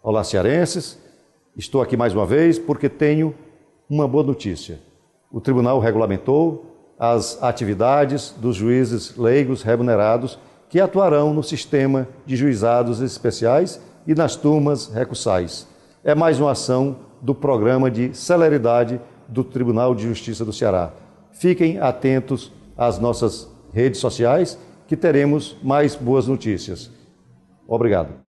Olá, cearenses. Estou aqui mais uma vez porque tenho uma boa notícia. O tribunal regulamentou as atividades dos juízes leigos remunerados que atuarão no sistema de juizados especiais e nas turmas recursais. É mais uma ação do programa de celeridade do Tribunal de Justiça do Ceará. Fiquem atentos às nossas redes sociais que teremos mais boas notícias. Obrigado.